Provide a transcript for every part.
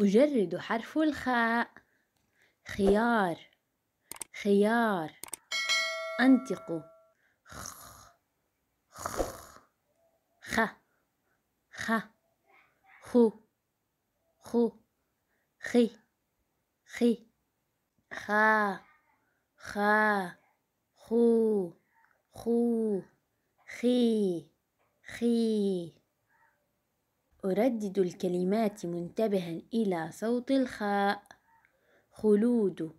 أجرد حرف الخاء خيار خيار أنطق خ خ خ خو خو خي خي خا خا خو خو خي خي أردد الكلمات منتبها إلى صوت الخاء خلود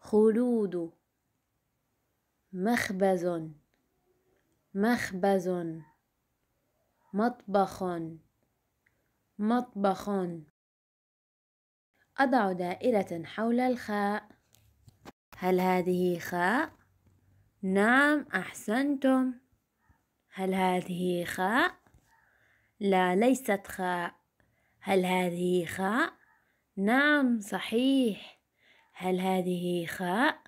خلود مخبز مخبز مطبخ مطبخ أضع دائرة حول الخاء هل هذه خاء؟ نعم أحسنتم هل هذه خاء؟ لا ليست خاء هل هذه خاء نعم صحيح هل هذه خاء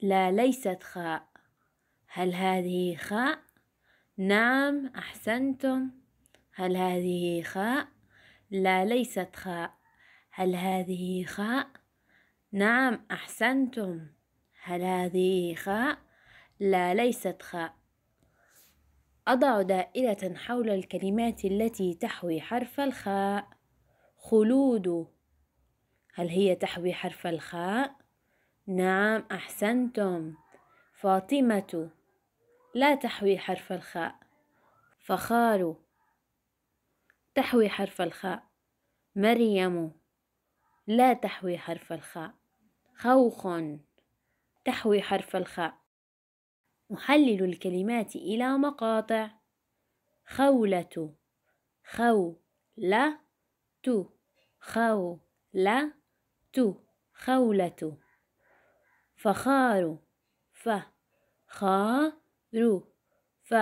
لا ليست خاء هل هذه خاء نعم احسنتم هل هذه خاء لا ليست خاء هل هذه خاء نعم احسنتم هل هذه خاء لا ليست خاء أضع دائرة حول الكلمات التي تحوي حرف الخاء خلود هل هي تحوي حرف الخاء؟ نعم أحسنتم فاطمة لا تحوي حرف الخاء فخار تحوي حرف الخاء مريم لا تحوي حرف الخاء خوخ تحوي حرف الخاء نحلل الكلمات إلى مقاطع خولة خو لا تو خو لا تو خولة فخار ف خا رو ف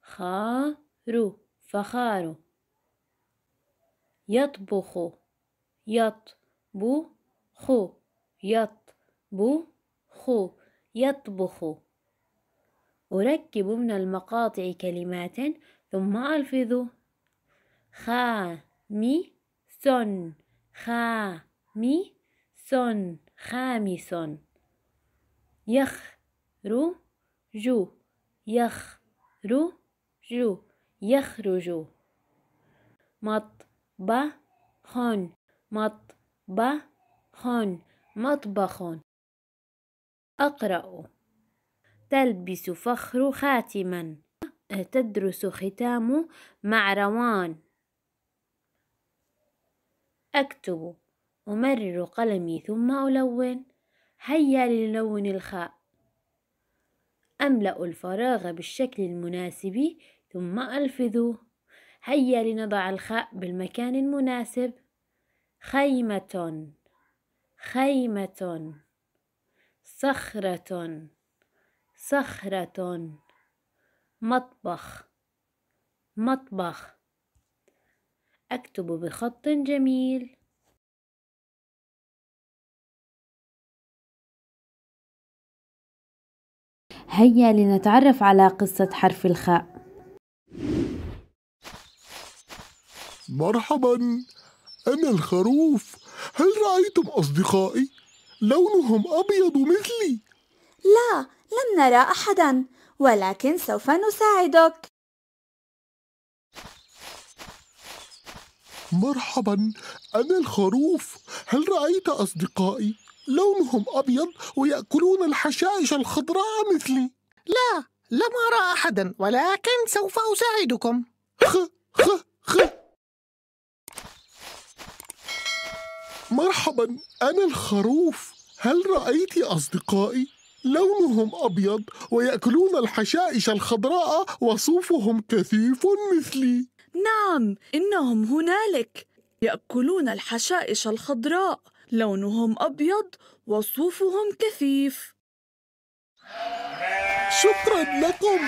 خا رو فخار يطبخ يطبخ يطبخ يطبخ أركب من المقاطع كلمات ثم سون خامس خامس خامس يخرج خون مط با خون مطبخ أقرأ تلبس فخر خاتما تدرس ختام مع روان أكتب أمرر قلمي ثم ألون هيا لنلون الخاء أملأ الفراغ بالشكل المناسب ثم ألفذه هيا لنضع الخاء بالمكان المناسب خيمة خيمة صخرة صخرة مطبخ مطبخ أكتب بخط جميل هيا لنتعرف على قصة حرف الخاء مرحبا أنا الخروف هل رأيتم أصدقائي؟ لونهم أبيض مثلي لا لم نرى أحدا ولكن سوف نساعدك مرحبا أنا الخروف هل رأيت أصدقائي؟ لونهم أبيض ويأكلون الحشائش الخضراء مثلي لا لم أرى أحدا ولكن سوف أساعدكم خ خ خ مرحبا أنا الخروف هل رأيت أصدقائي؟ لونهم أبيض ويأكلون الحشائش الخضراء وصوفهم كثيف مثلي نعم إنهم هنالك يأكلون الحشائش الخضراء لونهم أبيض وصوفهم كثيف شكرا لكم